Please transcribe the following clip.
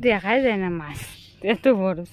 de agarre nada más. Esto por